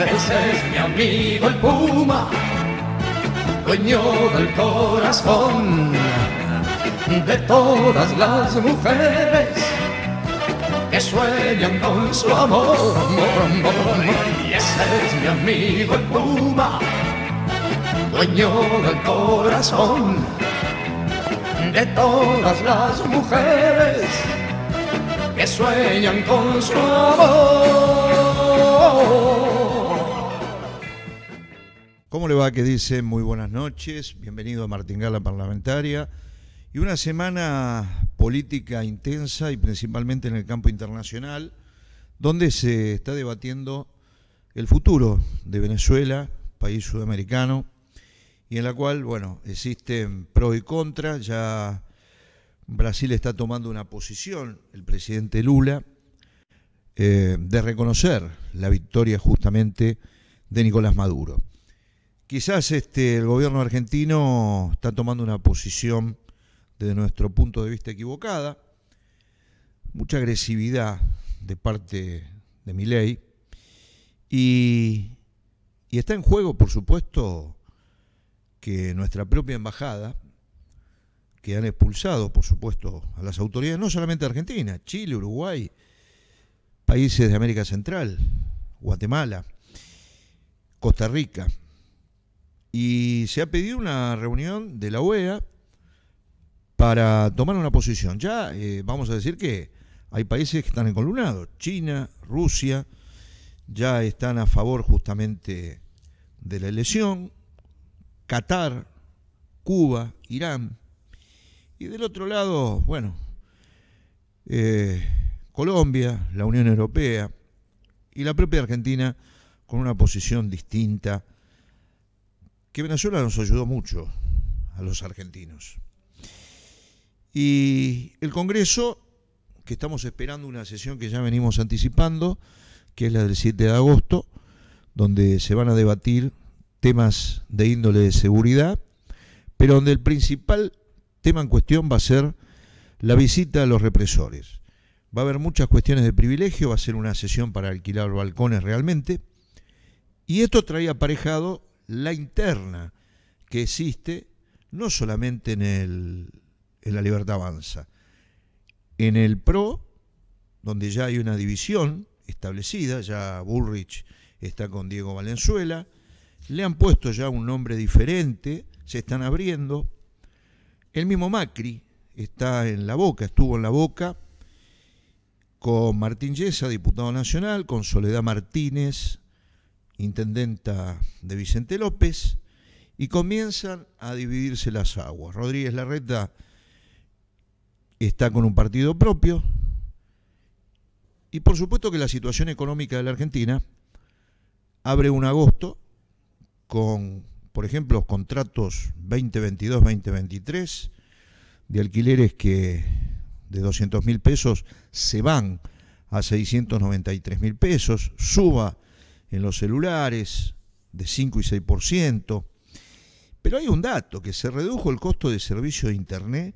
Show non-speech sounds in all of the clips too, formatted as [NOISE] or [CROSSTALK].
Ese es mi amigo el puma, dueño del corazón de todas las mujeres que sueñan con su amor. Y ese es mi amigo el puma, dueño del corazón de todas las mujeres que sueñan con su amor. ¿Cómo le va? Que dice muy buenas noches, bienvenido a Martingala Parlamentaria. Y una semana política intensa y principalmente en el campo internacional, donde se está debatiendo el futuro de Venezuela, país sudamericano, y en la cual, bueno, existen pro y contra. Ya Brasil está tomando una posición, el presidente Lula, eh, de reconocer la victoria justamente de Nicolás Maduro. Quizás este, el gobierno argentino está tomando una posición desde nuestro punto de vista equivocada, mucha agresividad de parte de mi ley y, y está en juego, por supuesto, que nuestra propia embajada, que han expulsado, por supuesto, a las autoridades, no solamente Argentina, Chile, Uruguay, países de América Central, Guatemala, Costa Rica, y se ha pedido una reunión de la OEA para tomar una posición. Ya eh, vamos a decir que hay países que están en China, Rusia, ya están a favor justamente de la elección, Qatar, Cuba, Irán, y del otro lado, bueno, eh, Colombia, la Unión Europea y la propia Argentina con una posición distinta que Venezuela nos ayudó mucho a los argentinos. Y el Congreso, que estamos esperando una sesión que ya venimos anticipando, que es la del 7 de agosto, donde se van a debatir temas de índole de seguridad, pero donde el principal tema en cuestión va a ser la visita a los represores. Va a haber muchas cuestiones de privilegio, va a ser una sesión para alquilar balcones realmente, y esto trae aparejado la interna que existe no solamente en, el, en la libertad avanza, en el PRO, donde ya hay una división establecida, ya Bullrich está con Diego Valenzuela, le han puesto ya un nombre diferente, se están abriendo, el mismo Macri está en la boca, estuvo en la boca con Martín Yesa, diputado nacional, con Soledad Martínez, intendenta de Vicente López, y comienzan a dividirse las aguas. Rodríguez Larreta está con un partido propio, y por supuesto que la situación económica de la Argentina abre un agosto con, por ejemplo, los contratos 2022-2023 de alquileres que de 200 mil pesos se van a 693 mil pesos, suba en los celulares de 5 y 6%. Pero hay un dato, que se redujo el costo de servicio de Internet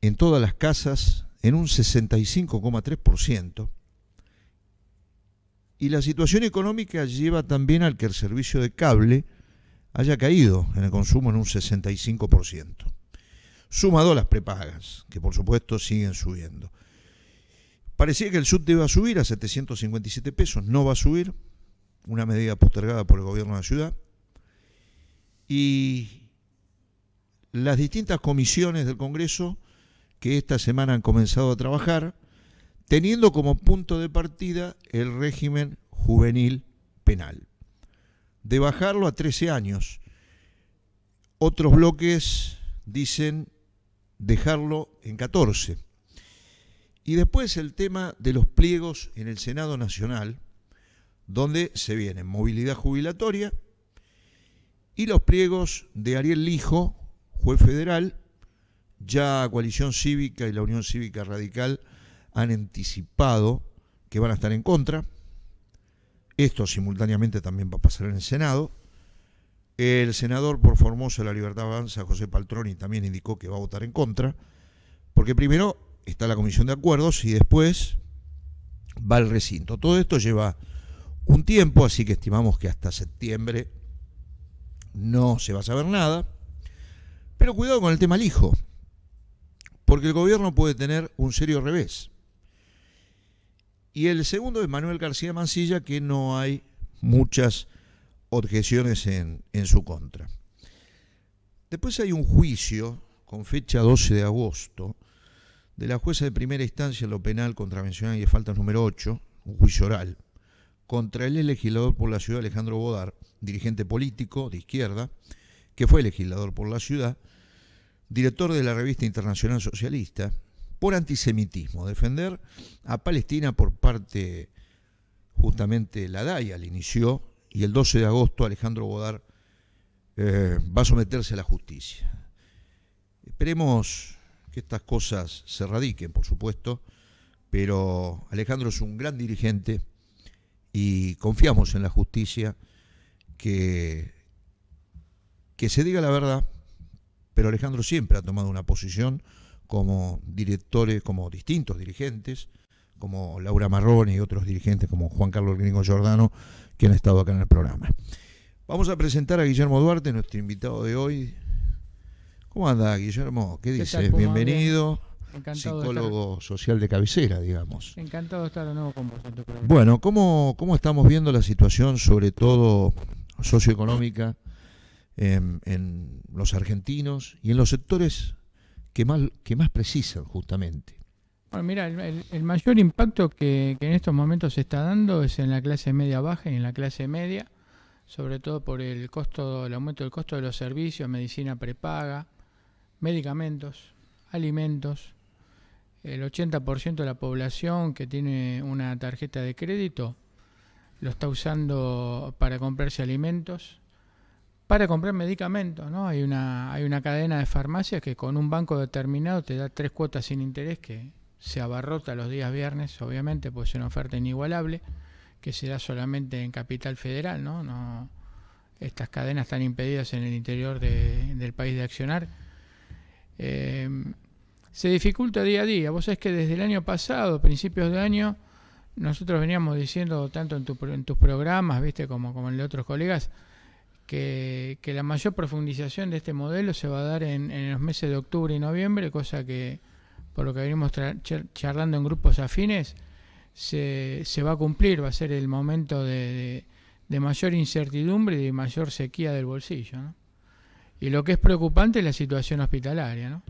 en todas las casas en un 65,3%. Y la situación económica lleva también al que el servicio de cable haya caído en el consumo en un 65%. Sumado a las prepagas, que por supuesto siguen subiendo. Parecía que el subte iba a subir a 757 pesos, no va a subir, una medida postergada por el gobierno de la ciudad. Y las distintas comisiones del Congreso que esta semana han comenzado a trabajar, teniendo como punto de partida el régimen juvenil penal, de bajarlo a 13 años. Otros bloques dicen dejarlo en 14 y después el tema de los pliegos en el Senado Nacional, donde se viene movilidad jubilatoria y los pliegos de Ariel Lijo, juez federal, ya Coalición Cívica y la Unión Cívica Radical han anticipado que van a estar en contra. Esto simultáneamente también va a pasar en el Senado. El senador por Formosa de la Libertad Avanza, José Paltroni, también indicó que va a votar en contra, porque primero está la comisión de acuerdos y después va al recinto. Todo esto lleva un tiempo, así que estimamos que hasta septiembre no se va a saber nada. Pero cuidado con el tema Lijo, porque el gobierno puede tener un serio revés. Y el segundo es Manuel García Mancilla, que no hay muchas objeciones en, en su contra. Después hay un juicio con fecha 12 de agosto, de la jueza de primera instancia en lo penal contravencional y de faltas número 8, un juicio oral, contra el legislador por la ciudad Alejandro Bodar, dirigente político de izquierda, que fue legislador por la ciudad, director de la revista Internacional Socialista, por antisemitismo, defender a Palestina por parte justamente la DAIA, le inició, y el 12 de agosto Alejandro Bodar eh, va a someterse a la justicia. Esperemos que estas cosas se radiquen, por supuesto, pero Alejandro es un gran dirigente y confiamos en la justicia que, que se diga la verdad, pero Alejandro siempre ha tomado una posición como directores, como distintos dirigentes, como Laura Marrón y otros dirigentes como Juan Carlos Gringo Giordano, que han estado acá en el programa. Vamos a presentar a Guillermo Duarte, nuestro invitado de hoy, ¿Cómo anda, Guillermo? ¿Qué, dices? Bienvenido. psicólogo social de cabecera, digamos. Encantado de estar de nuevo con vosotros. Bueno, ¿cómo, estamos viendo la situación, sobre todo socioeconómica, em, en, los argentinos y en los sectores que más, que más precisan, justamente? Bueno, mira, el, mayor impacto que, que, en estos momentos se está dando es en la clase media-baja y en la clase media, sobre todo por el costo, el aumento del costo de los servicios, medicina prepaga, medicamentos, alimentos. El 80% de la población que tiene una tarjeta de crédito lo está usando para comprarse alimentos, para comprar medicamentos, ¿no? Hay una, hay una cadena de farmacias que con un banco determinado te da tres cuotas sin interés que se abarrota los días viernes, obviamente, pues es una oferta inigualable que se da solamente en Capital Federal, ¿no? estas cadenas están impedidas en el interior del país de accionar Em, se dificulta día a día. Vos sabés que desde el año pasado, principios de año, nosotros veníamos diciendo tanto en, tus programas, viste, como, como en de otros colegas, que, la mayor profundización de este modelo se va a dar en, los meses de octubre y noviembre, cosa que, por lo que venimos charlando en grupos afines, se, va a cumplir, va a ser el momento de, de mayor incertidumbre y de mayor sequía del bolsillo. ¿no? Y lo que es preocupante es la situación hospitalaria, ¿no?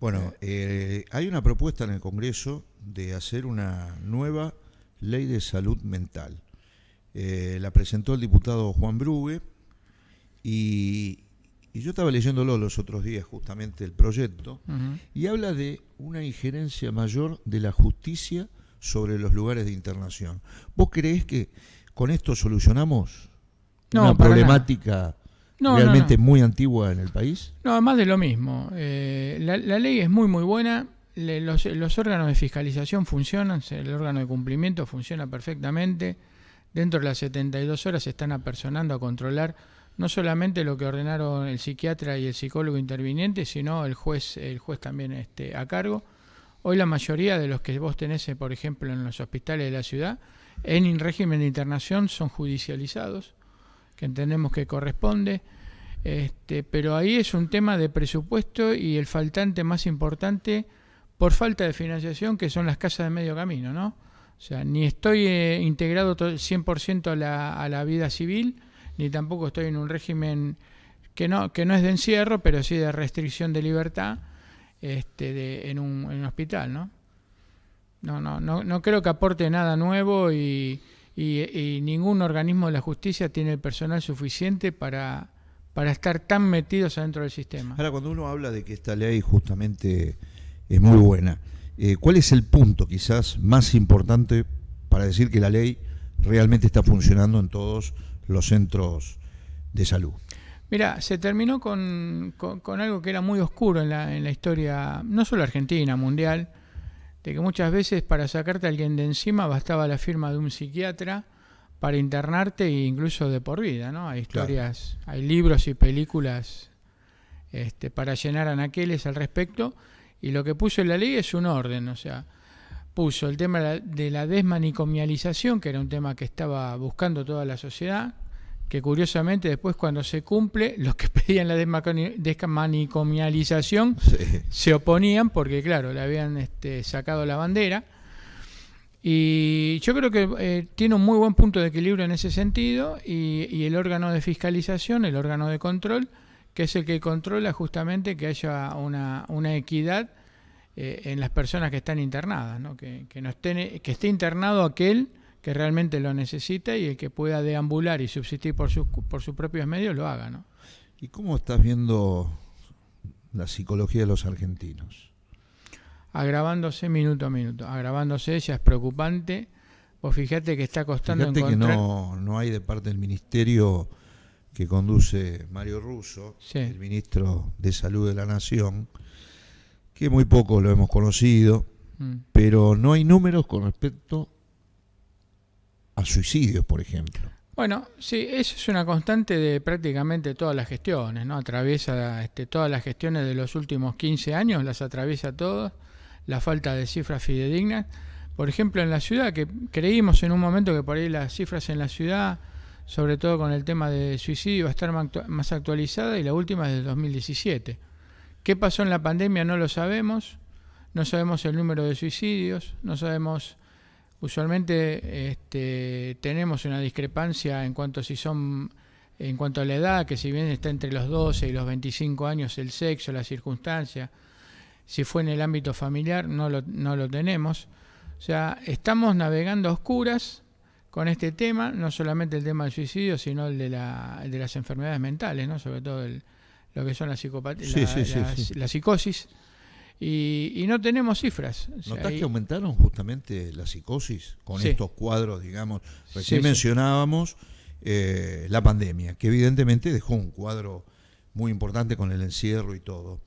Bueno, eh, hay una propuesta en el Congreso de hacer una nueva ley de salud mental. Eh, la presentó el diputado Juan Brugue y, yo estaba leyéndolo los otros días justamente el proyecto y habla de una injerencia mayor de la justicia sobre los lugares de internación. ¿Vos creés que con esto solucionamos una problemática realmente muy antigua en el país? No, más de lo mismo. Eh, la, ley es muy, muy buena. los, órganos de fiscalización funcionan, el órgano de cumplimiento funciona perfectamente. Dentro de las 72 horas se están apersonando a controlar no solamente lo que ordenaron el psiquiatra y el psicólogo interviniente, sino el juez, el juez también este, a cargo. Hoy la mayoría de los que vos tenés, eh, por ejemplo, en los hospitales de la ciudad, en régimen de internación son judicializados, que entendemos que corresponde. Este, pero ahí es un tema de presupuesto y el faltante más importante por falta de financiación, que son las casas de medio camino, ¿no? O sea, ni estoy eh, integrado 100% a la, a la vida civil, ni tampoco estoy en un régimen que no, que no es de encierro, pero sí de restricción de libertad este, de, en, un, hospital, ¿no? No, no, no, no creo que aporte nada nuevo y, y, ningún organismo de la justicia tiene el personal suficiente para, para estar tan metidos adentro del sistema. Ahora, cuando uno habla de que esta ley justamente es muy buena, eh, ¿cuál es el punto quizás más importante para decir que la ley realmente está funcionando en todos los centros de salud? Mira, se terminó con, algo que era muy oscuro en la, en la historia, no solo argentina, mundial, de que muchas veces para sacarte a alguien de encima bastaba la firma de un psiquiatra para internarte e incluso de por vida, ¿no? Hay historias, hay libros y películas este, para llenar a naqueles al respecto. Y lo que puso en la ley es un orden, o sea, puso el tema de la desmanicomialización, que era un tema que estaba buscando toda la sociedad, que curiosamente después cuando se cumple, los que [LAUGHS] pedían la desmanicomialización se oponían porque, claro, le habían este, sacado la bandera. Y yo creo que eh, tiene un muy buen punto de equilibrio en ese sentido y, el órgano de fiscalización, el órgano de control, que es el que controla justamente que haya una, equidad eh, en las personas que están internadas, Que, esté internado aquel que realmente lo necesita y el que pueda deambular y subsistir por sus, por sus propios medios lo haga. ¿no? ¿Y cómo estás viendo la psicología de los argentinos? agravándose minuto a minuto, agravándose, ella es preocupante. Vos fíjate que está costando no, hay de parte del ministerio que conduce Mario Russo, el ministro de Salud de la Nación, que muy poco lo hemos conocido, mm. pero no hay números con respecto a suicidios, por ejemplo. Bueno, sí, eso es una constante de prácticamente todas las gestiones, ¿no? Atraviesa este, todas las gestiones de los últimos 15 años, las atraviesa todas la falta de cifras fidedignas. Por ejemplo, en la ciudad, que creímos en un momento que por ahí las cifras en la ciudad, sobre todo con el tema de suicidio, va a estar más actualizada y la última es del 2017. ¿Qué pasó en la pandemia? No lo sabemos. No sabemos el número de suicidios, no sabemos... Usualmente este, tenemos una discrepancia en cuanto si son en cuanto a la edad, que si bien está entre los 12 y los 25 años el sexo, la circunstancia, si fue en el ámbito familiar, no lo, no lo tenemos. O sea, estamos navegando a oscuras con este tema, no solamente el tema del suicidio, sino el de, la, de las enfermedades mentales, ¿no? sobre todo lo que son las psicopatías, la, psicosis. Y, no tenemos cifras. ¿Notás que aumentaron justamente la psicosis con estos cuadros, digamos? Recién mencionábamos eh, la pandemia, que evidentemente dejó un cuadro muy importante con el encierro y todo.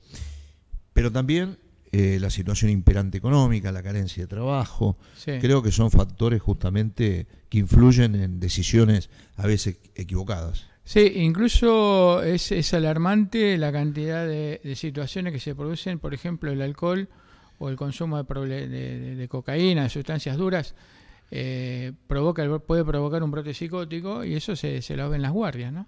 Pero también eh, la situación imperante económica, la carencia de trabajo, creo que son factores justamente que influyen en decisiones a veces equivocadas. Sí, incluso es, alarmante la cantidad de, situaciones que se producen, por ejemplo, el alcohol o el consumo de, cocaína, de sustancias duras, eh, provoca, puede provocar un brote psicótico y eso se, se lo ven las guardias, ¿no?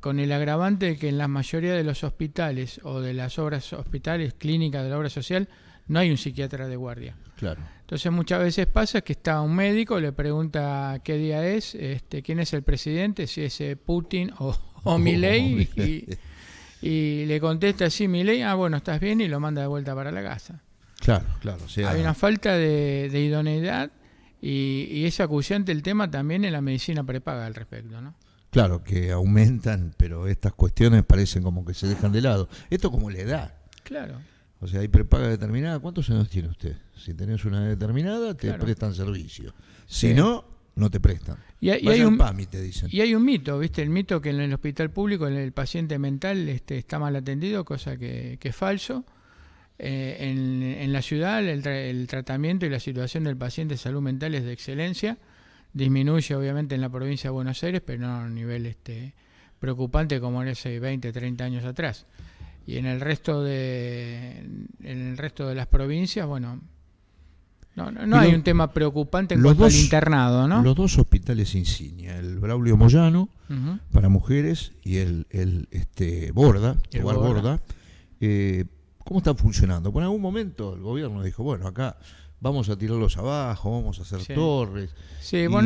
Con el agravante de que en la mayoría de los hospitales o de las obras hospitales, clínicas de la obra social, no hay un psiquiatra de guardia. Claro. Entonces muchas veces pasa que está un médico, le pregunta qué día es, este, quién es el presidente, si es eh, Putin o, o [LAUGHS] oh, Milei, y, le contesta así Milei, ah bueno, estás bien y lo manda de vuelta para la casa. Claro, claro. hay ah. una falta de, idoneidad y, y, es acuciante el tema también en la medicina prepaga al respecto, ¿no? Claro, que aumentan, pero estas cuestiones parecen como que se dejan de lado. Esto como le da? Claro. O sea, hay prepaga determinada. ¿Cuántos años tiene usted? Si tenés una determinada, te prestan servicio. Si no, no te prestan. Y hay, un pámite dicen. Y hay un mito, ¿viste? El mito que en el hospital público el, paciente mental este, está mal atendido, cosa que, es falso. Eh, en, la ciudad el, tratamiento y la situación del paciente de salud mental es de excelencia disminuye obviamente en la provincia de Buenos Aires, pero no a un nivel este, preocupante como en ese 20, 30 años atrás. Y en el resto de, en el resto de las provincias, bueno, no, hay un tema preocupante en cuanto al internado, ¿no? Los dos hospitales insignia, el Braulio Moyano para mujeres y el, el este, Borda, el Borda. Eh, ¿Cómo están funcionando? Por algún momento el gobierno dijo, bueno, acá vamos a tirarlos abajo, vamos a hacer torres.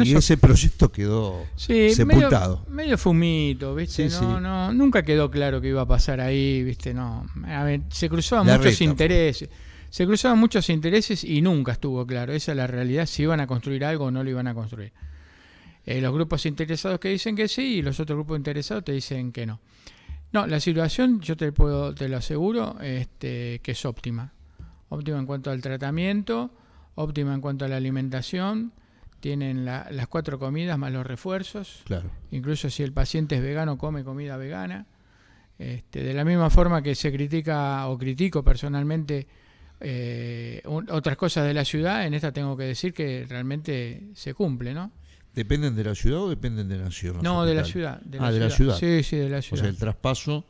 y ese proyecto quedó sepultado. Medio, fumito, ¿viste? no, no, nunca quedó claro qué iba a pasar ahí, ¿viste? No, se cruzaban muchos intereses. Se cruzaban muchos intereses y nunca estuvo claro. Esa es la realidad, si iban a construir algo o no lo iban a construir. Eh, los grupos interesados que dicen que sí y los otros grupos interesados te dicen que no. No, la situación, yo te, puedo, te lo aseguro, este, que es óptima. Óptima en cuanto al tratamiento, óptima en cuanto a la alimentación, tienen las cuatro comidas más los refuerzos. Claro. Incluso si el paciente es vegano, come comida vegana. Este, de la misma forma que se critica o critico personalmente eh, otras cosas de la ciudad, en esta tengo que decir que realmente se cumple, ¿no? ¿Dependen de la ciudad o dependen de la ciudad? No, ah, de la ciudad. ah, de la ciudad. Sí, sí, de la ciudad. O sea, el traspaso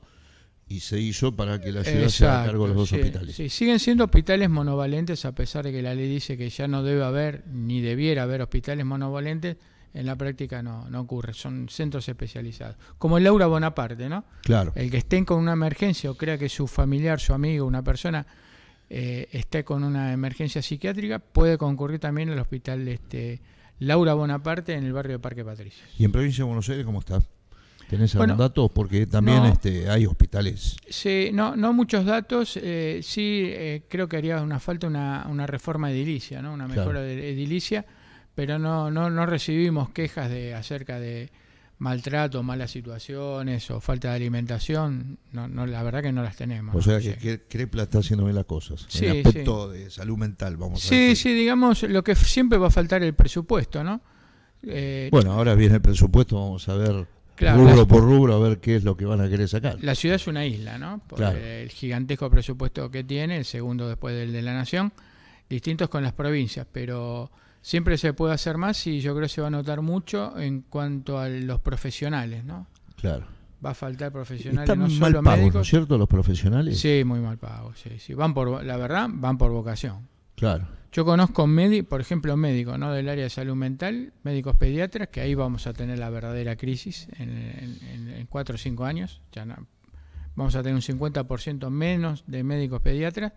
y se hizo para que la ciudad se haga cargo de los dos hospitales. Sí, siguen siendo hospitales monovalentes a pesar de que la ley dice que ya no debe haber ni debiera haber hospitales monovalentes, en la práctica no, no ocurre, son centros especializados. Como el Laura Bonaparte, ¿no? Claro. El que estén con una emergencia o crea que su familiar, su amigo, una persona eh, esté con una emergencia psiquiátrica, puede concurrir también al hospital este, Laura Bonaparte en el barrio de Parque Patricios. ¿Y en provincia de Buenos Aires cómo está? ¿Tenés algún datos Porque también este, hay hospitales. Sí, no, no muchos datos. Eh, sí, eh, creo que haría una falta una, una reforma edilicia, ¿no? una mejora de edilicia, pero no, no, no recibimos quejas de acerca de maltrato, malas situaciones o falta de alimentación. No, no, la verdad que no las tenemos. O sea que Crepla está haciendo bien las cosas. Sí, en aspecto de salud mental, vamos a decir. Sí, sí, digamos, lo que siempre va a faltar es el presupuesto, ¿no? Eh, bueno, ahora viene el presupuesto, vamos a ver rubro por rubro, a ver qué es lo que van a querer sacar. La ciudad es una isla, ¿no? el gigantesco presupuesto que tiene, el segundo después del de la nación, distintos con las provincias, pero siempre se puede hacer más y yo creo que se va a notar mucho en cuanto a los profesionales, ¿no? Claro. Va a faltar profesionales, no mal pagos, cierto? Los profesionales. Sí, muy mal pagos, sí, Van por, la verdad, van por vocación. Claro. Yo conozco, por ejemplo, médicos ¿no? del área de salud mental, médicos pediatras, que ahí vamos a tener la verdadera crisis en, cuatro o cinco años. Ya vamos a tener un 50% menos de médicos pediatras.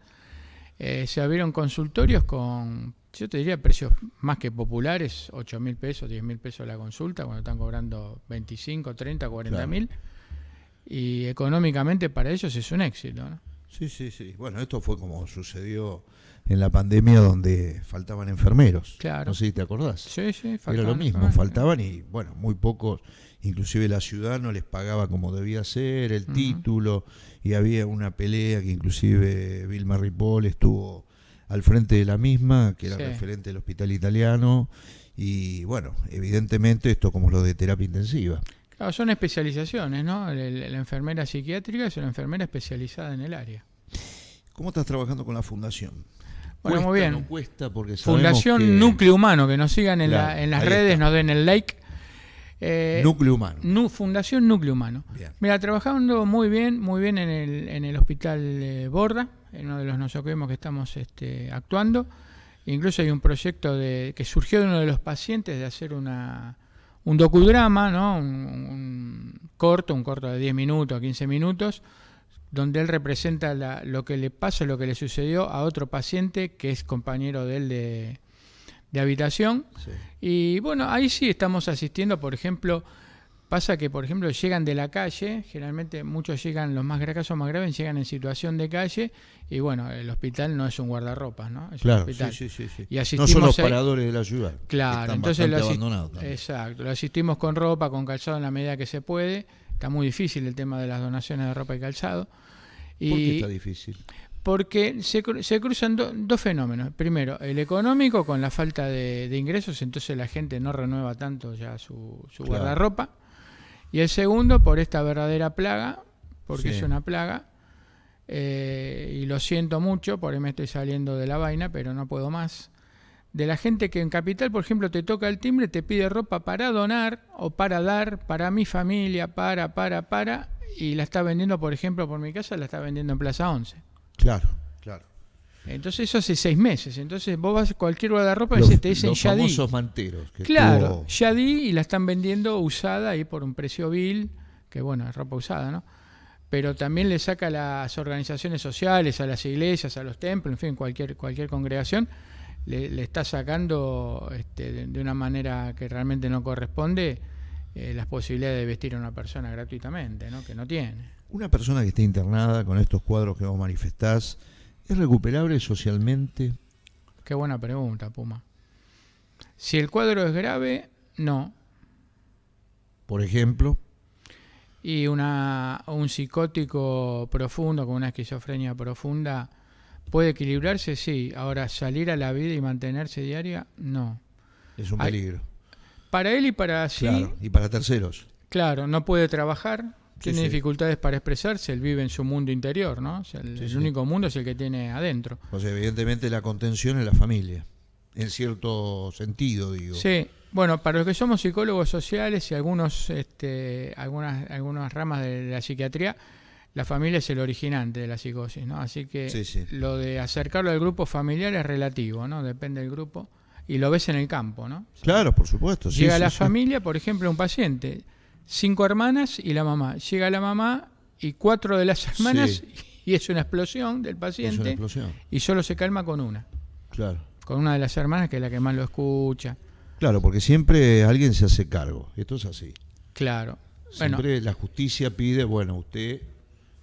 Eh, se abrieron consultorios con, yo te diría, precios más que populares, 8 mil pesos, 10 mil pesos la consulta, cuando están cobrando 25, 30, 40 mil. Y económicamente para ellos es un éxito. ¿no? Sí, sí, sí. Bueno, esto fue como sucedió en la pandemia donde faltaban enfermeros. Claro. No sé si te acordás. Sí, sí, faltaban. Era lo mismo, faltaban y, bueno, muy pocos, inclusive la ciudad no les pagaba como debía ser, el título, y había una pelea que inclusive Vilma Ripoll estuvo al frente de la misma, que era referente del hospital italiano, y bueno, evidentemente esto como lo de terapia intensiva son especializaciones, ¿no? La, enfermera psiquiátrica es una enfermera especializada en el área. ¿Cómo estás trabajando con la fundación? Bueno, muy bien. cuesta porque Fundación Núcleo Humano, que nos sigan en, las redes, nos den el like. Eh, Núcleo Humano. Fundación Núcleo Humano. Mira, trabajando muy bien, muy bien en el, hospital Borda, en uno de los nosocomios que estamos este, actuando. Incluso hay un proyecto de, que surgió de uno de los pacientes de hacer una, un docudrama, ¿no? Un, corto, un corto de 10 minutos, 15 minutos, donde él representa lo que le pasó, lo que le sucedió a otro paciente que es compañero de él de, habitación. Y bueno, ahí sí estamos asistiendo, por ejemplo, Pasa que, por ejemplo, llegan de la calle, generalmente muchos llegan, los más o más graves, llegan en situación de calle y bueno, el hospital no es un guardarropa ¿no? Es claro, un Sí, sí, Y asistimos no son los paradores de la ciudad. Claro, entonces exacto, lo asistimos con ropa, con calzado en la medida que se puede. Está muy difícil el tema de las donaciones de ropa y calzado. Y ¿Por qué está difícil? Porque se, cruzan dos fenómenos. Primero, el económico con la falta de, ingresos, entonces la gente no renueva tanto ya su, su guardarropa. Y el segundo, por esta verdadera plaga, porque es una plaga. Eh, y lo siento mucho, por ahí me estoy saliendo de la vaina, pero no puedo más. De la gente que en Capital, por ejemplo, te toca el timbre, te pide ropa para donar o para dar, para mi familia, para, para, para, y la está vendiendo, por ejemplo, por mi casa, la está vendiendo en Plaza 11. Claro, claro. Entonces eso hace seis meses. Entonces vos vas a cualquier de ropa y te dicen los Yadí. famosos manteros. claro, Yadí y la están vendiendo usada y por un precio vil, que bueno, es ropa usada, ¿no? Pero también le saca a las organizaciones sociales, a las iglesias, a los templos, en fin, cualquier, cualquier congregación, le, está sacando este, de una manera que realmente no corresponde eh, las posibilidades de vestir a una persona gratuitamente, ¿no? Que no tiene. Una persona que esté internada con estos cuadros que vos manifestás, ¿Es recuperable socialmente? Qué buena pregunta, Puma. Si el cuadro es grave, no. Por ejemplo. Y una, un psicótico profundo, con una esquizofrenia profunda, puede equilibrarse, sí. Ahora, salir a la vida y mantenerse diaria, no. Es un peligro. para él y para sí. Claro, y para terceros. Claro, no puede trabajar, tiene dificultades para expresarse, él vive en su mundo interior, ¿no? el, único mundo es el que tiene adentro. O sea, evidentemente la contención es la familia, en cierto sentido, digo. Sí, bueno, para los que somos psicólogos sociales y algunos, este, algunas, algunas ramas de la psiquiatría, la familia es el originante de la psicosis, ¿no? Así que lo de acercarlo al grupo familiar es relativo, ¿no? Depende del grupo. Y lo ves en el campo, ¿no? claro, por supuesto. llega a la familia, por ejemplo, un paciente cinco hermanas y la mamá. Llega la mamá y cuatro de las hermanas y es una explosión del paciente. Y solo se calma con una. Claro. Con una de las hermanas que es la que más lo escucha. Claro, porque siempre alguien se hace cargo. Esto es así. Claro. Siempre la justicia pide, bueno, usted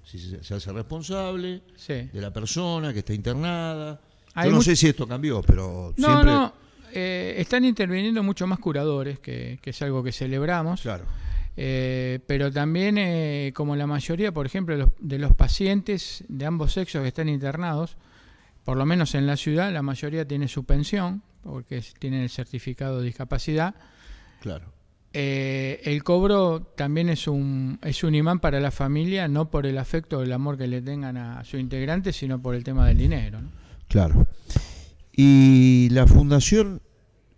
si se hace responsable de la persona que está internada. Yo no sé si esto cambió, pero no, No, eh, están interviniendo mucho más curadores, que, que, es algo que celebramos. Claro. Eh, pero también, eh, como la mayoría, por ejemplo, de los pacientes de ambos sexos que están internados, por lo menos en la ciudad, la mayoría tiene su pensión, porque tienen el certificado de discapacidad. Claro. Eh, el cobro también es un, es un imán para la familia, no por el afecto o el amor que le tengan a su integrante, sino por el tema del dinero. Claro. ¿Y la fundación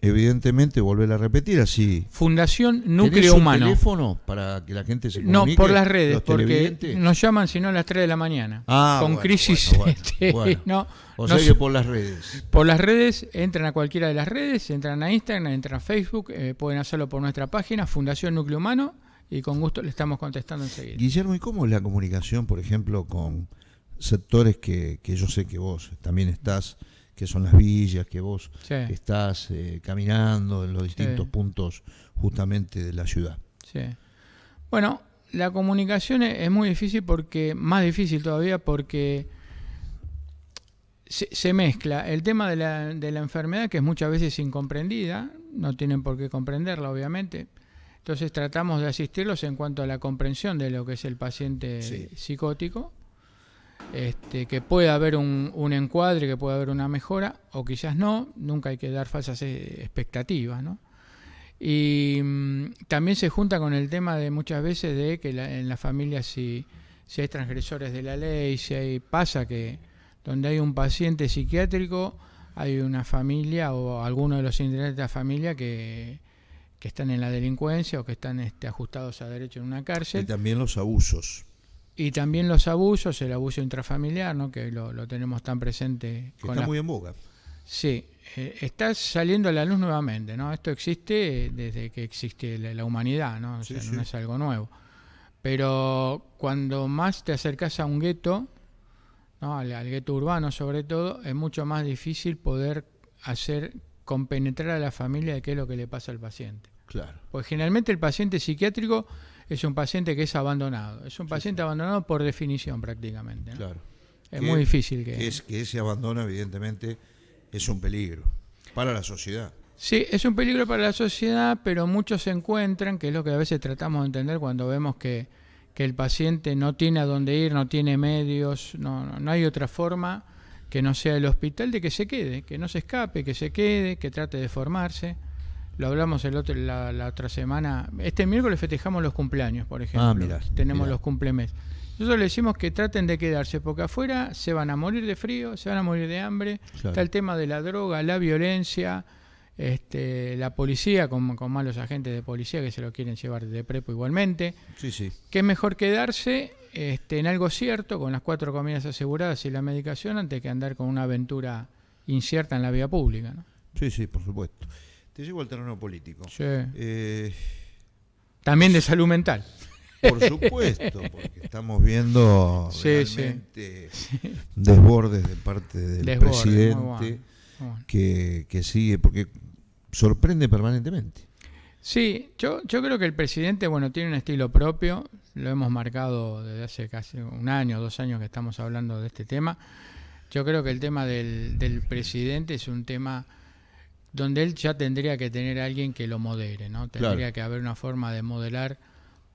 evidentemente, volver a repetir así. Fundación Núcleo un Humano. teléfono para que la gente se comunique? No, por las redes, porque nos llaman sino a las 3 de la mañana. Ah, con crisis. Este, [LAUGHS] o sea que por las redes. Por las redes, entran a cualquiera de las redes, entran a Instagram, entran a Facebook, eh, pueden hacerlo por nuestra página, Fundación Núcleo Humano, y con gusto le estamos contestando enseguida. Guillermo, ¿y cómo es la comunicación, por ejemplo, con sectores que yo sé que vos también estás que son las villas, que vos estás eh, caminando en los distintos puntos justamente de la ciudad. Bueno, la comunicación e-, es muy difícil porque, más difícil todavía porque se, mezcla el tema de la, enfermedad que es muchas veces incomprendida, no tienen por qué comprenderla obviamente, entonces tratamos de asistirlos en cuanto a la comprensión de lo que es el paciente psicótico este, que pueda haber un, encuadre, que pueda haber una mejora, o quizás no, nunca hay que dar falsas eh, expectativas, ¿no? Y mm, también se junta con el tema de muchas veces de que en las familias si, si, hay transgresores de la ley, si pasa que donde hay un paciente psiquiátrico, hay una familia o alguno de los integrantes de la familia que, están en la delincuencia o que están este, ajustados a derecho en una cárcel. Y también los abusos. Y también los abusos, el abuso intrafamiliar, ¿no? que lo, tenemos tan presente. con está muy en boga. Sí, eh, está saliendo a la luz nuevamente, ¿no? Esto existe desde que existe la, humanidad, ¿no? es algo nuevo. Pero cuando más te acercas a un gueto, ¿no? al, al gueto urbano sobre todo, es mucho más difícil poder hacer compenetrar a la familia de qué es lo que le pasa al paciente. Claro. Porque generalmente el paciente psiquiátrico es un paciente que es abandonado. Es un paciente abandonado por definición prácticamente. Claro. Es muy difícil que... Es, que ese abandono evidentemente es un peligro para la sociedad. Sí, es un peligro para la sociedad, pero muchos se encuentran, que es lo que a veces tratamos de entender cuando vemos que, el paciente no tiene a dónde ir, no tiene medios, no, no hay otra forma que no sea el hospital, de que se quede, que no se escape, que se quede, que trate de formarse. Lo hablamos el otro, la, otra semana. Este miércoles festejamos los cumpleaños, por ejemplo. Ah, Tenemos los cumplemes. Nosotros le decimos que traten de quedarse, porque afuera se van a morir de frío, se van a morir de hambre. Está el tema de la droga, la violencia, este, la policía, con, con, malos agentes de policía que se lo quieren llevar de prepo igualmente. Sí, sí. Que es mejor quedarse este, en algo cierto, con las cuatro comidas aseguradas y la medicación, antes que andar con una aventura incierta en la vía pública. Sí, sí, por supuesto te llevo al terreno político. Eh, También de salud mental. Por supuesto, porque estamos viendo [LAUGHS] realmente desbordes de parte del presidente Que, que, sigue, porque sorprende permanentemente. Sí, yo, yo creo que el presidente, bueno, tiene un estilo propio, lo hemos marcado desde hace casi un año, dos años que estamos hablando de este tema. Yo creo que el tema del, del presidente es un tema donde él ya tendría que tener a alguien que lo modere, ¿no? Tendría que haber una forma de modelar,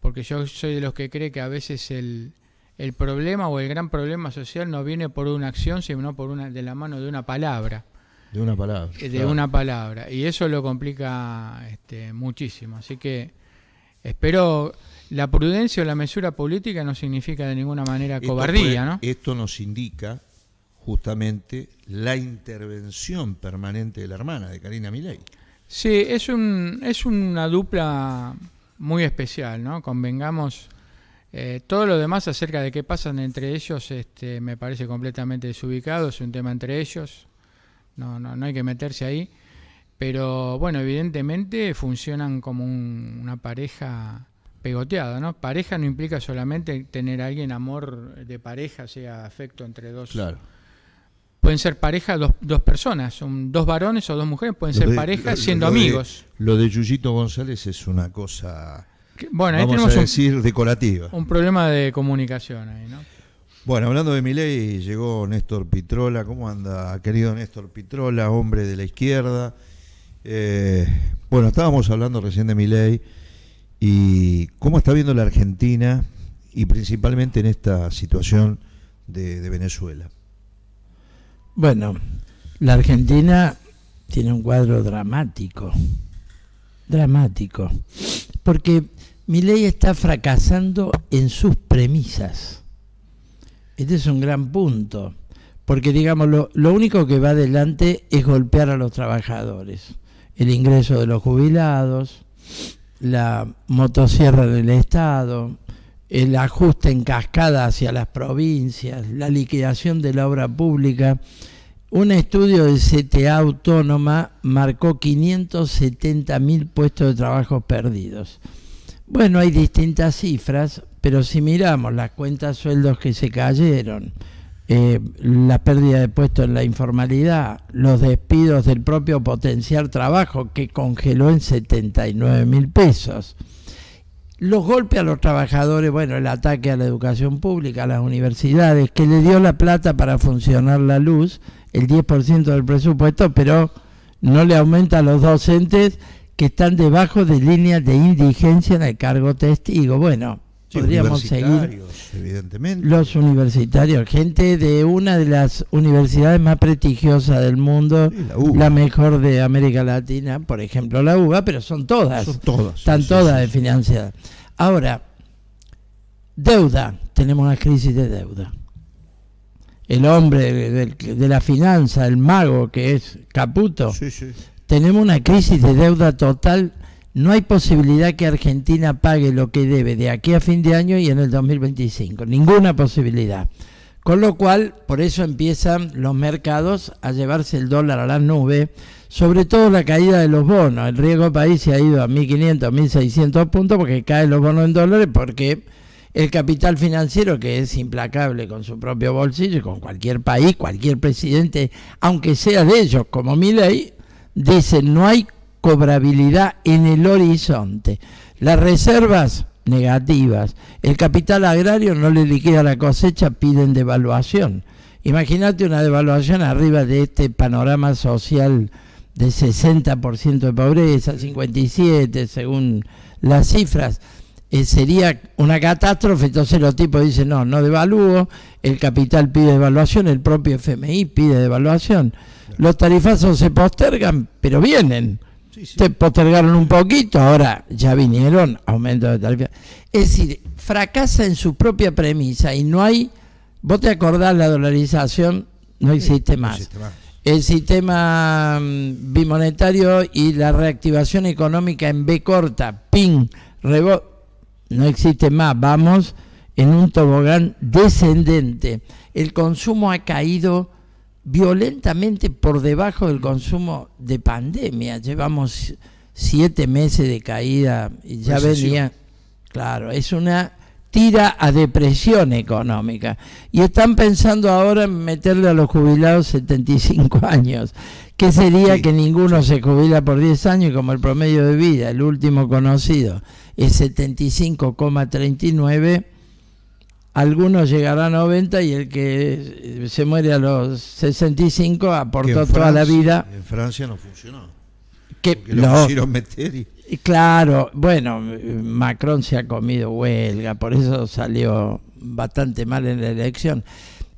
porque yo soy de los que cree que a veces el, el problema o el gran problema social no viene por una acción, sino por una, de la mano de una palabra. De una palabra. Eh, de una palabra. Y eso lo complica este, muchísimo. Así que espero la prudencia o la mesura política no significa de ninguna manera cobardía, Esto nos indica justamente la intervención permanente de la hermana de Karina Milei. Sí, es, un, es una dupla muy especial, ¿no? Convengamos, eh, todo lo demás acerca de qué pasan entre ellos este, me parece completamente desubicado, es un tema entre ellos, no, no, no hay que meterse ahí, pero bueno, evidentemente funcionan como una pareja pegoteada, ¿no? Pareja no implica solamente tener a alguien amor de pareja, sea afecto entre dos. Claro pueden ser pareja dos, personas, dos varones o dos mujeres, pueden ser parejas siendo amigos. lo de Yuyito González es una cosa, bueno, vamos a decir, decorativa. Un problema de comunicación ahí, ¿no? Bueno, hablando de Milei, llegó Néstor Pitrola. ¿Cómo anda, querido Néstor Pitrola, hombre de la izquierda? Eh, bueno, estábamos hablando recién de Milei y cómo está viendo la Argentina y principalmente en esta situación de Venezuela. Bueno, la Argentina tiene un cuadro dramático, dramático, porque mi ley está fracasando en sus premisas. Este es un gran punto, porque digamos, lo, único que va adelante es golpear a los trabajadores, el ingreso de los jubilados, la motosierra del Estado, el ajuste en cascada hacia las provincias, la liquidación de la obra pública, un estudio de CTA Autónoma marcó 570 mil puestos de trabajo perdidos. Bueno, hay distintas cifras, pero si miramos las cuentas sueldos que se cayeron, eh, la pérdida de puestos en la informalidad, los despidos del propio potencial trabajo que congeló en 79 mil pesos los golpes a los trabajadores, bueno, el ataque a la educación pública, a las universidades, que le dio la plata para funcionar la luz, el 10% del presupuesto, pero no le aumenta a los docentes que están debajo de líneas de indigencia en el cargo testigo. Bueno, podríamos seguir. Los universitarios, gente de una de las universidades más prestigiosas del mundo, la, mejor de América Latina, por ejemplo la UBA, ah, pero son todas. Son todas. Están todas financiadas. Ahora, deuda. Tenemos una crisis de deuda. El hombre de la finanza, el mago que es Caputo, tenemos una crisis de deuda total no hay posibilidad que Argentina pague lo que debe de aquí a fin de año y en el 2025. Ninguna posibilidad. Con lo cual, por eso empiezan los mercados a llevarse el dólar a la nube, sobre todo la caída de los bonos. El riesgo país se ha ido a 1.500, 1.600 puntos porque caen los bonos en dólares porque el capital financiero, que es implacable con su propio bolsillo y con cualquier país, cualquier presidente, aunque sea de ellos, como mi ley, dice no hay cobrabilidad en el horizonte. Las reservas negativas. El capital agrario no le liquida la cosecha, piden devaluación. Imagínate una devaluación arriba de este panorama social de 60% de pobreza, 57 según las cifras. Eh, sería una catástrofe, entonces los tipos dicen, no, no devalúo, el capital pide devaluación, el propio FMI pide devaluación. Los tarifazos se postergan, pero vienen. Sí, postergaron un poquito, ahora ya vinieron aumento de tarifas. Es decir, fracasa en su propia premisa y no hay, vos te acordás la dolarización, no existe más. El sistema mm, bimonetario y la reactivación económica en B corta, ping, rebote, no existe más, vamos en un tobogán descendente. El consumo ha caído violentamente por debajo del consumo de pandemia. Llevamos siete meses de caída y ya venía, claro, es una tira a depresión económica. Y están pensando ahora en meterle a los jubilados 75 [LAUGHS] años, que sería que ninguno se jubila por 10 años como el promedio de vida, el último conocido es 75,39 algunos llegarán a 90 y el que eh, se muere a los 65 aportó toda la vida. En Francia no funcionó. Que, lo meter y... Claro, bueno, Macron se ha comido huelga, por eso salió bastante mal en la elección.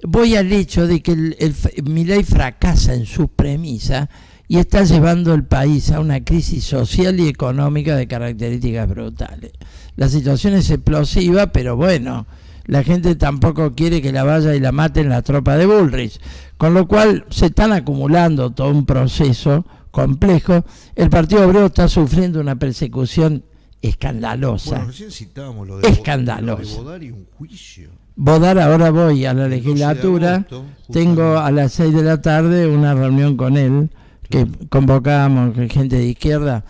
Voy al hecho de que el, el, fracasa en su premisa y está llevando el país a una crisis social y económica de características brutales. La situación es explosiva, pero bueno, la gente tampoco quiere que la vaya y la maten la tropa de Bullrich. Con lo cual se están acumulando todo un proceso complejo. El Partido Obrero está sufriendo una persecución escandalosa. escandalosa. Bodar ahora voy a la legislatura. Tengo a las 6 de la tarde una reunión con él que convocábamos gente de izquierda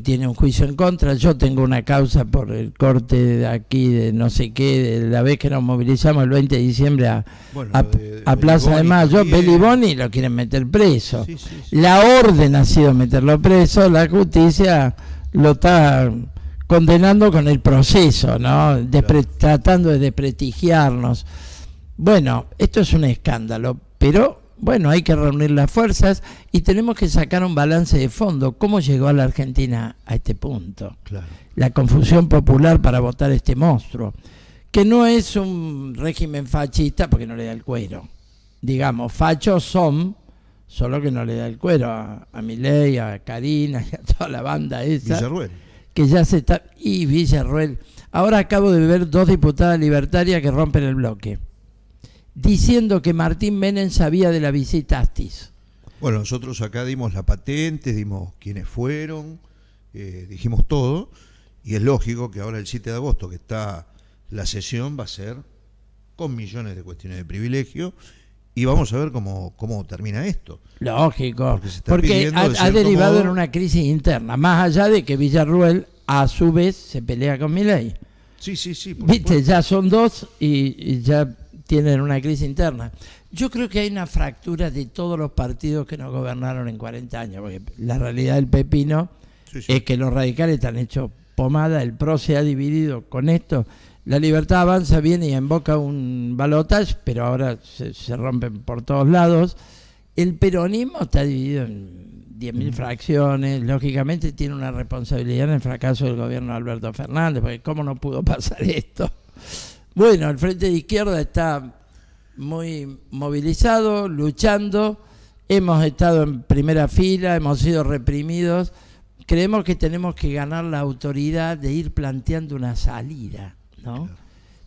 tiene un juicio en contra. Yo tengo una causa por el corte de aquí, de no sé qué, de la vez que nos movilizamos el 20 de diciembre a, Plaza de Mayo. Beliboni lo quieren meter preso. La orden ha sido meterlo preso, la justicia lo está condenando con el proceso, ¿no? Tratando de desprestigiarnos. Bueno, esto es un escándalo, pero bueno, hay que reunir las fuerzas y tenemos que sacar un balance de fondo. ¿Cómo llegó a la Argentina a este punto? La confusión popular para votar este monstruo, que no es un régimen fascista porque no le da el cuero. Digamos, fachos son, solo que no le da el cuero a, Milei, a Karina y a toda la banda esa. Villarruel. Que ya se está... Y Villarruel. Ahora acabo de ver dos diputadas libertarias que rompen el bloque diciendo que Martín Menem sabía de la visita a Bueno, nosotros acá dimos la patente, dimos quiénes fueron, eh, dijimos todo, y es lógico que ahora el 7 de agosto que está la sesión va a ser con millones de cuestiones de privilegio y vamos a ver cómo, cómo termina esto. Lógico, porque, ha, derivado en una crisis interna, más allá de que Villarruel a su vez se pelea con Milei. Sí, sí, sí. Viste, ya son dos y ya tienen una crisis interna. Yo creo que hay una fractura de todos los partidos que nos gobernaron en 40 años, porque la realidad del pepino es que los radicales están hecho pomada, el PRO se ha dividido con esto. La libertad avanza, bien y boca un balotaje, pero ahora se, se, rompen por todos lados. El peronismo está dividido en 10.000 fracciones, lógicamente tiene una responsabilidad en el fracaso del gobierno de Alberto Fernández, porque ¿cómo no pudo pasar esto? Bueno, el Frente de Izquierda está muy movilizado, luchando. Hemos estado en primera fila, hemos sido reprimidos. Creemos que tenemos que ganar la autoridad de ir planteando una salida, ¿no?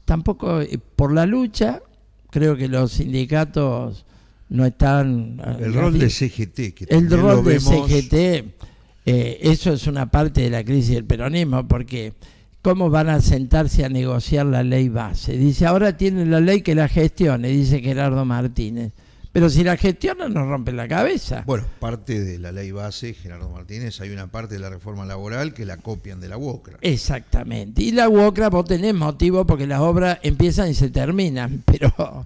Tampoco eh, por la lucha, creo que los sindicatos no están... Eh, el rol de CGT. Que el rol de CGT, eh, eso es una parte de la crisis del peronismo, porque cómo van a sentarse a negociar la ley base. Dice, ahora tienen la ley que la gestione, dice Gerardo Martínez. Pero si la gestiona nos rompe la cabeza. Bueno, parte de la ley base, Gerardo Martínez, hay una parte de la reforma laboral que la copian de la UOCRA. Exactamente. Y la UOCRA vos tenés motivo porque las obras empiezan y se terminan, [LAUGHS] pero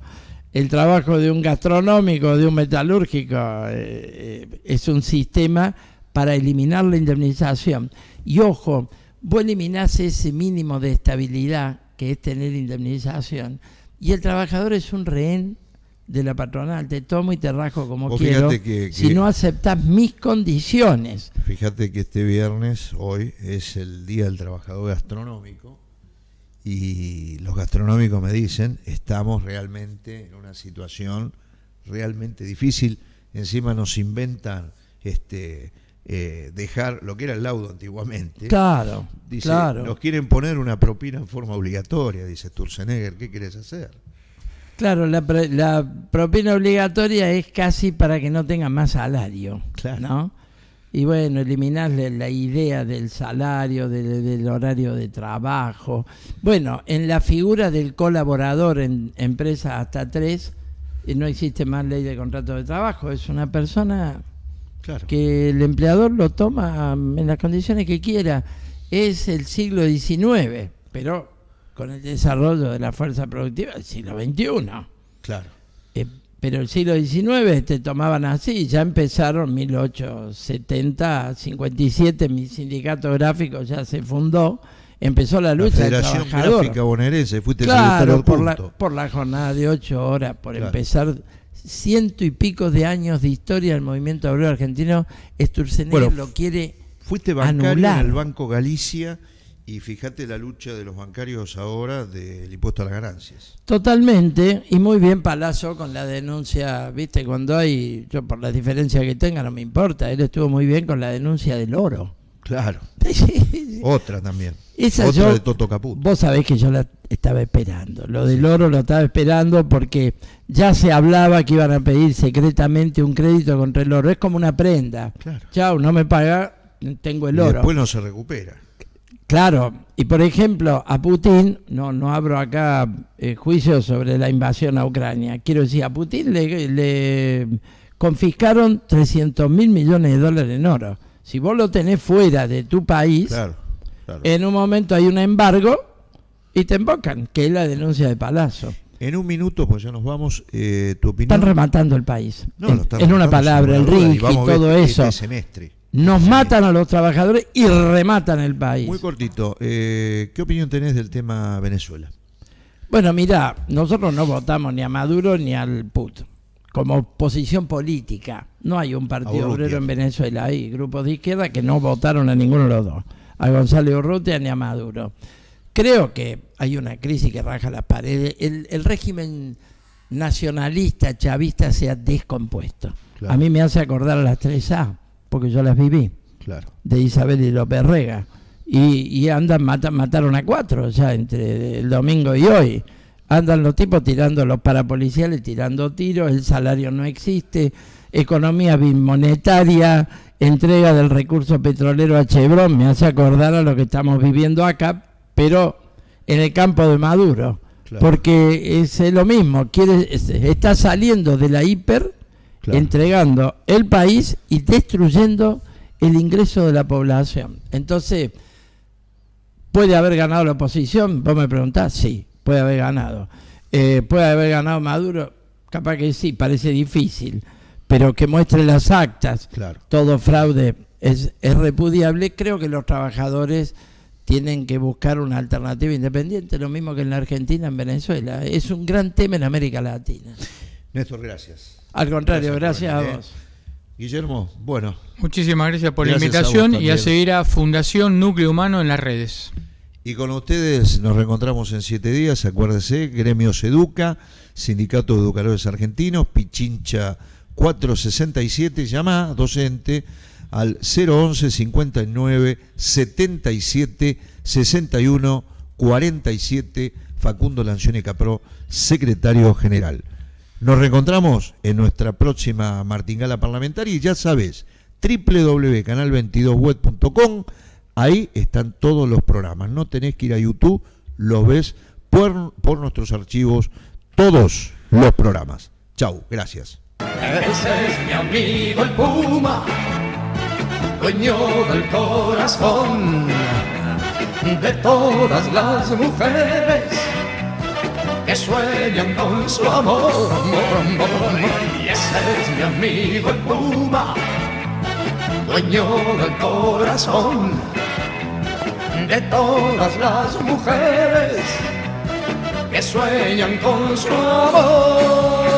el trabajo de un gastronómico, de un metalúrgico, eh, eh, es un sistema para eliminar la indemnización. Y ojo, vos eliminás ese mínimo de estabilidad que es tener indemnización y el trabajador es un rehén de la patronal, te tomo y te rajo como quiero que, si no aceptás mis condiciones. Fíjate que este viernes, hoy, es el Día del Trabajador Gastronómico y los gastronómicos me dicen, estamos realmente en una situación realmente difícil, encima nos inventan este eh, dejar lo que era el laudo antiguamente. Claro, dice, Nos quieren poner una propina en forma obligatoria, dice Sturzenegger, ¿qué quieres hacer? Claro, la, propina obligatoria es casi para que no tengan más salario, claro. ¿no? Y bueno, eliminarle la idea del salario, del, del, horario de trabajo. Bueno, en la figura del colaborador en empresas hasta tres, eh, no existe más ley de contrato de trabajo. Es una persona que el empleador lo toma en las condiciones que quiera. Es el siglo XIX, pero con el desarrollo de la fuerza productiva el siglo XXI. Claro. Eh, pero el siglo XIX te tomaban así, ya empezaron 1870, 57, mi sindicato gráfico ya se fundó, empezó la lucha. La Federación claro, por, la, por la jornada de ocho horas, por empezar ciento y pico de años de historia del movimiento obrero argentino, Sturzenegger lo quiere Fuiste bancario en el Banco Galicia y fíjate la lucha de los bancarios ahora del impuesto a las ganancias. Totalmente, y muy bien Palazzo con la denuncia, viste, cuando hay, yo por las diferencias que tenga no me importa, él estuvo muy bien con la denuncia del oro Claro. [LAUGHS] Otra también. Esa Otra de Toto Caputo. Vos sabés que yo la estaba esperando. Lo del oro lo estaba esperando porque ya se hablaba que iban a pedir secretamente un crédito contra el oro. Es como una prenda. Claro. Chau, no me paga, tengo el y oro. Después no se recupera. Claro, y por ejemplo, a Putin, no, no abro acá eh, juicio juicios sobre la invasión a Ucrania, quiero decir, a Putin le, le confiscaron 300 mil millones de dólares en oro. Si vos lo tenés fuera de tu país, en un momento hay un embargo y te embocan, que es la denuncia de Palazzo. En un minuto, pues ya nos vamos, eh, tu opinión. Están rematando el país. No, en, en una palabra, el río y, todo este eso. Nos este matan a los trabajadores y rematan el país. Muy cortito, eh, ¿qué opinión tenés del tema Venezuela? Bueno, mira, nosotros no votamos ni a Maduro ni al PUT como oposición política. No hay un partido obrero en Venezuela, hay grupos de izquierda que no votaron a ninguno de los dos, a Gonzalo Urrutia ni a Maduro. Creo que hay una crisis que raja las paredes. El, régimen nacionalista chavista se ha descompuesto. A mí me hace acordar a las tres a porque yo las viví, de Isabel y López Rega. Y, andan, mataron a cuatro ya entre el domingo y hoy andan los tipos tirando los parapoliciales, tirando tiros, el salario no existe, economía bimonetaria, entrega del recurso petrolero a Chevron, me hace acordar a lo que estamos viviendo acá, pero en el campo de Maduro, porque es lo mismo, quiere, está saliendo de la hiper, entregando el país y destruyendo el ingreso de la población. Entonces, ¿puede haber ganado la oposición? Vos me preguntás, sí puede haber ganado. Eh, puede haber ganado Maduro, capaz que sí, parece difícil, pero que muestre las actas, todo fraude es, repudiable. Creo que los trabajadores tienen que buscar una alternativa independiente, lo mismo que en la Argentina, en Venezuela. Es un gran tema en América Latina. Néstor, gracias. Al contrario, gracias, a vos. Guillermo, bueno. Muchísimas gracias por la invitación y a seguir a Fundación Núcleo Humano en las redes. Y con ustedes nos reencontramos en siete días, acuérdese, Gremios Educa, Sindicato de Educadores Argentinos, Pichincha 467, llama docente al 011 59 77 61 47, Facundo Lancione Capro, secretario general. Nos reencontramos en nuestra próxima Martingala Parlamentaria y ya sabes, www.canal22web.com Ahí están todos los programas. No tenés que ir a YouTube, los ves por, por nuestros archivos, todos los programas. Chau, gracias. Ese es mi amigo el Puma, dueño del corazón de todas las mujeres que sueñan con su amor. amor, amor. Y ese es mi amigo el Puma Sueño del corazón de todas las mujeres que sueñan con su amor.